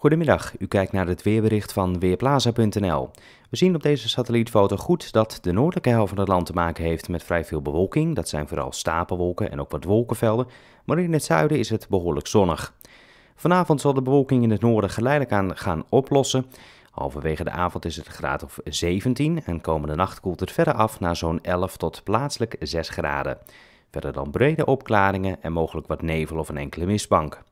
Goedemiddag, u kijkt naar het weerbericht van Weerplaza.nl. We zien op deze satellietfoto goed dat de noordelijke helft van het land te maken heeft met vrij veel bewolking. Dat zijn vooral stapelwolken en ook wat wolkenvelden, maar in het zuiden is het behoorlijk zonnig. Vanavond zal de bewolking in het noorden geleidelijk aan gaan oplossen. Halverwege de avond is het graad of 17 en komende nacht koelt het verder af naar zo'n 11 tot plaatselijk 6 graden. Verder dan brede opklaringen en mogelijk wat nevel of een enkele mistbank.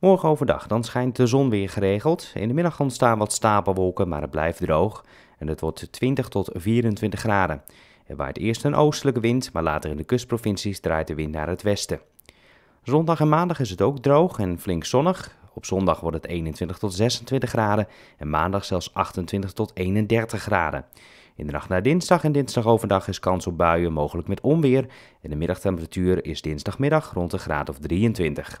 Morgen overdag dan schijnt de zon weer geregeld. In de middag ontstaan wat stapelwolken, maar het blijft droog. En het wordt 20 tot 24 graden. Er waait eerst een oostelijke wind, maar later in de kustprovincies draait de wind naar het westen. Zondag en maandag is het ook droog en flink zonnig. Op zondag wordt het 21 tot 26 graden en maandag zelfs 28 tot 31 graden. In de nacht naar dinsdag en dinsdag overdag is kans op buien mogelijk met onweer. En de middagtemperatuur is dinsdagmiddag rond de graad of 23.